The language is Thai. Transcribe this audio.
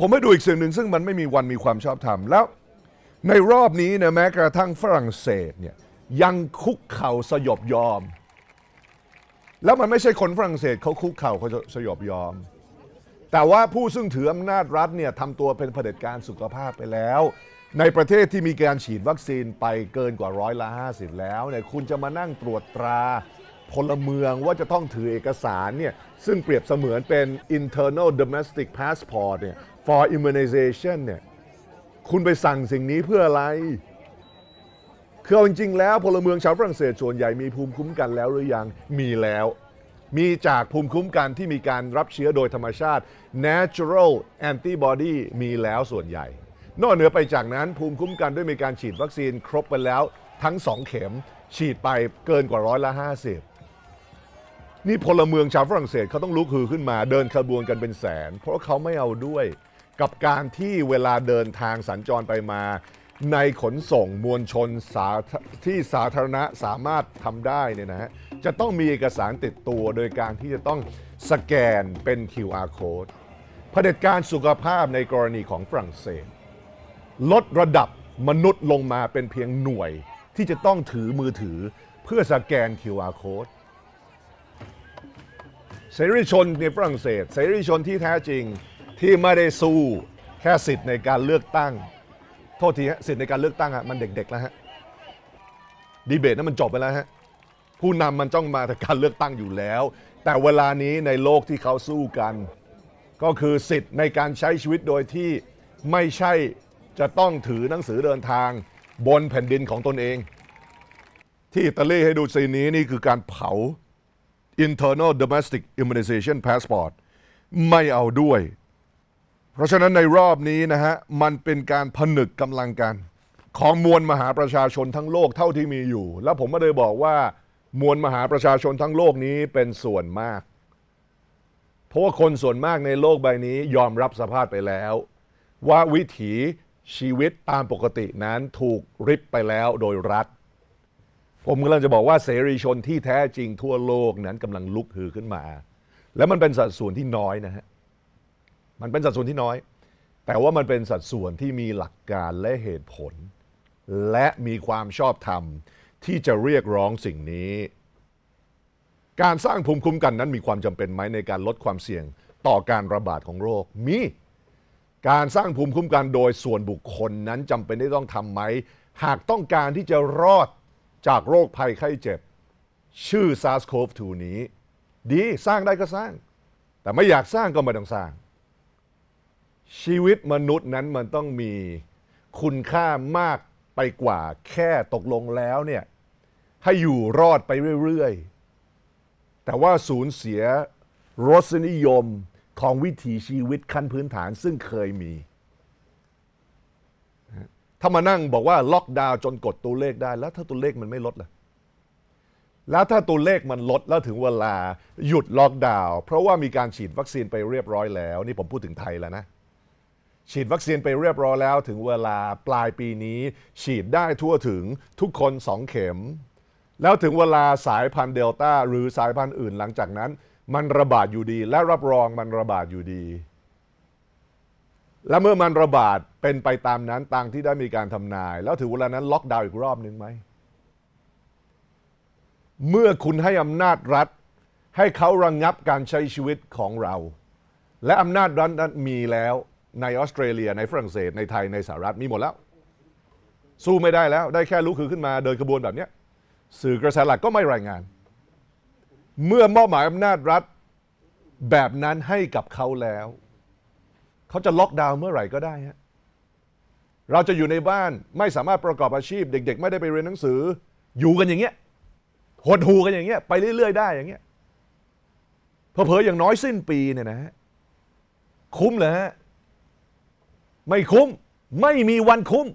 ผมให้ดูอีกสิ่งหนึ่งซึ่งมันไม่มีวันมีความชอบธรรม แล้วในรอบนี้นะแม้กระทั่งฝรั่งเศสเนี่ยยังคุกเข่าสยบยอม แล้วมันไม่ใช่คนฝรั่งเศสเขาคุกเข่าเขาสยบยอม แต่ว่าผู้ซึ่งถืออำนาจรัฐเนี่ยทำตัวเป็นเผด็จการสุขภาพไปแล้ว ในประเทศที่มีการฉีดวัคซีนไปเกินกว่าร้อยละห้าสิบแล้วเนี่ยคุณจะมานั่งตรวจตราพลเมืองว่าจะต้องถือเอกสารเนี่ยซึ่งเปรียบเสมือนเป็น internal domestic passport เนี่ย for immunization เนี่ย คุณไปสั่งสิ่งนี้เพื่ออะไร คือเอาจริง ๆ แล้ว พลเมืองชาวฝรั่งเศสส่วนใหญ่มีภูมิคุ้มกันแล้วหรือยัง มีแล้ว มีจากภูมิคุ้มกันที่มีการรับเชื้อโดยธรรมชาติ natural antibody มีแล้วส่วนใหญ่ นอกเหนือไปจากนั้น ภูมิคุ้มกันด้วยมีการฉีดวัคซีนครบไปแล้วทั้ง 2 เข็มฉีดไปเกินกว่าร้อยละ50นี่พลเมืองชาวฝรั่งเศสเขาต้องลุกฮือขึ้นมาเดินขบวนกันเป็นแสน เพราะเขาไม่เอาด้วยกับการที่เวลาเดินทางสัญจรไปมาในขนส่งมวลชนสาที่สาธารณะสามารถทำได้เนี่ยนะฮะจะต้องมีเอกสารติดตัวโดยการที่จะต้องสแกนเป็น QR code เผด็จการสุขภาพในกรณีของฝรั่งเศส ลดระดับมนุษย์ลงมาเป็นเพียงหน่วยที่จะต้องถือมือถือเพื่อสแกน QR code เสรีชนในฝรั่งเศสเสรีชนที่แท้จริงที่ไม่ได้สู้แค่สิทธิ์ในการเลือกตั้ง โทษทีฮะสิทธิ์ในการเลือกตั้งฮะมันเด็กๆแล้วฮะดีเบตนั้นมันจบไปแล้วฮะผู้นำมันจ้องมาแต่การเลือกตั้งอยู่แล้ว แต่เวลานี้ในโลกที่เขาสู้กัน ก็คือสิทธิ์ในการใช้ชีวิตโดยที่ไม่ใช่จะต้องถือหนังสือเดินทางบนแผ่นดินของตนเอง ที่อิตาลีให้ดูซีนี้นี่คือการเผา internal domestic immunization passport ไม่เอาด้วย เพราะฉะนั้นในรอบนี้นะฮะ มันเป็นการผนึกกำลังกัน ของมวลมหาประชาชนทั้งโลกเท่าที่มีอยู่ แล้วผมก็เลยบอกว่า มวลมหาประชาชนทั้งโลกนี้เป็นส่วนมาก เพราะว่าคนส่วนมากในโลกใบนี้ยอมรับสภาพไปแล้ว ว่าวิถีชีวิตตามปกตินั้นถูกริบไปแล้วโดยรัฐผมกำลังจะบอกว่าเสรีชนที่แท้จริงทั่วโลกนั้นกำลังลุกฮือขึ้นมา และมันเป็นสัดส่วนที่น้อยนะฮะมันเป็นสัดส่วนที่น้อย แต่ว่ามันเป็นสัดส่วนที่มีหลักการและเหตุผล และมีความชอบธรรมที่จะเรียกร้องสิ่งนี้ การสร้างภูมิคุ้มกันนั้นมีความจำเป็นไหมในการลดความเสี่ยงต่อการระบาดของโรคมีการสร้างภูมิคุ้มกันโดยส่วนบุคคลนั้นจำเป็นที่ต้องทำไหมหากต้องการที่จะรอดจากโรคภัยไข้เจ็บ ชื่อ SARS-CoV-2 นี้ ดีสร้างได้ก็สร้าง แต่ไม่อยากสร้างก็ไม่ต้องสร้าง ชีวิตมนุษย์นั้นมันต้องมีคุณค่ามากไปกว่าแค่ตกลงแล้วเนี่ยให้อยู่รอดไปเรื่อยๆ แต่ว่าสูญเสียรสนิยมของวิถีชีวิตขั้นพื้นฐานซึ่งเคยมีถ้ามานั่งบอกว่าล็อกดาวน์จนกดตัวเลขได้ แล้วถ้าตัวเลขมันไม่ลดล่ะแล้วถ้าตัวเลขมันลดแล้วถึงเวลาหยุดล็อกดาวน์เพราะว่ามีการฉีดวัคซีนไปเรียบร้อยแล้วนี่ผมพูดถึงไทยแล้วนะ ฉีดวัคซีนไปเรียบร้อยแล้ว ถึงเวลาปลายปีนี้ ฉีดได้ทั่วถึงทุกคนสองเข็ม แล้วถึงเวลาสายพันธุ์เดลต้าหรือสายพันธุ์อื่นหลังจากนั้นมันระบาดอยู่ดีและรับรองมันระบาดอยู่ดีแล้วเมื่อมันระบาดเป็นไปตามนั้นตามที่ได้มีการทำนาย แล้วถึงเวลานั้นล็อกดาวน์อีกรอบหนึ่งไหมเมื่อคุณให้อำนาจรัฐ ให้เขาระงงับการใช้ชีวิตของเรา และอำนาจรัฐนั้นมีแล้วในออสเตรเลียในฝรั่งเศส ในไทยในสหรัฐมีหมดแล้ว สู้ไม่ได้แล้ว ได้แค่ลุกขึ้นมาเดินขบวนแบบนี้สื่อกระแสหลักก็ไม่รายงาน เมื่อมอบหมายอำนาจรัฐแบบนั้นให้กับเขาแล้วเขาจะล็อกดาวน์เมื่อไหร่ก็ได้ฮะ เราจะอยู่ในบ้านไม่สามารถประกอบอาชีพ เด็ก ๆ ไม่ได้ไปเรียนหนังสือ อยู่กันอย่างเงี้ยหดหูกันอย่างเงี้ยไปเรื่อย ๆ ได้อย่างเงี้ยเพอเพออย่างน้อยสิ้นปีเนี่ยนะฮะคุ้มเหรอฮะไม่คุ้มไม่มีวันคุ้ม